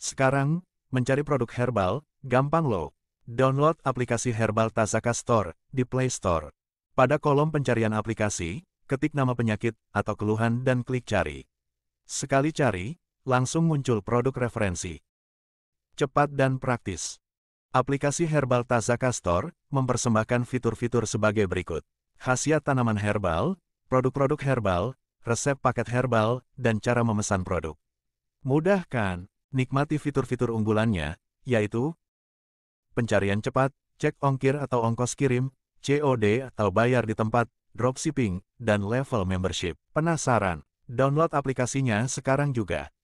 Sekarang, mencari produk herbal, gampang loh. Download aplikasi Herbal Tazaka Store di Play Store. Pada kolom pencarian aplikasi, ketik nama penyakit atau keluhan dan klik cari. Sekali cari, langsung muncul produk referensi. Cepat dan praktis. Aplikasi Herbal Tazaka Store mempersembahkan fitur-fitur sebagai berikut. Khasiat tanaman herbal, produk-produk herbal, resep paket herbal, dan cara memesan produk. Mudah kan? Nikmati fitur-fitur unggulannya, yaitu pencarian cepat, cek ongkir atau ongkos kirim, COD atau bayar di tempat, dropshipping, dan level membership. Penasaran? Download aplikasinya sekarang juga.